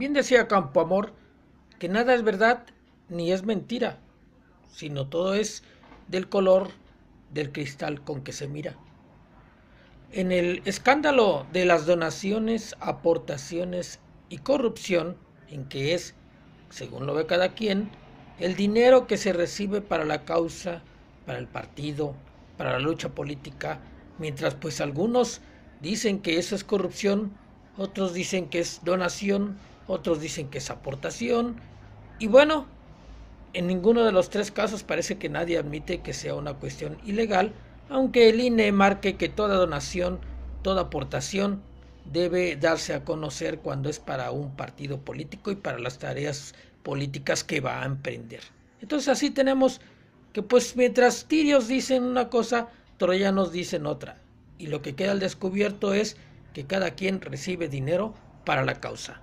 Bien decía Amor que nada es verdad ni es mentira, sino todo es del color del cristal con que se mira. En el escándalo de las donaciones, aportaciones y corrupción, en que es, según lo ve cada quien, el dinero que se recibe para la causa, para el partido, para la lucha política, mientras pues algunos dicen que eso es corrupción, otros dicen que es donación, otros dicen que es aportación. Y bueno, en ninguno de los tres casos parece que nadie admite que sea una cuestión ilegal, aunque el INE marque que toda donación, toda aportación debe darse a conocer cuando es para un partido político y para las tareas políticas que va a emprender. Entonces así tenemos que pues mientras tirios dicen una cosa, troyanos dicen otra. Y lo que queda al descubierto es que cada quien recibe dinero para la causa.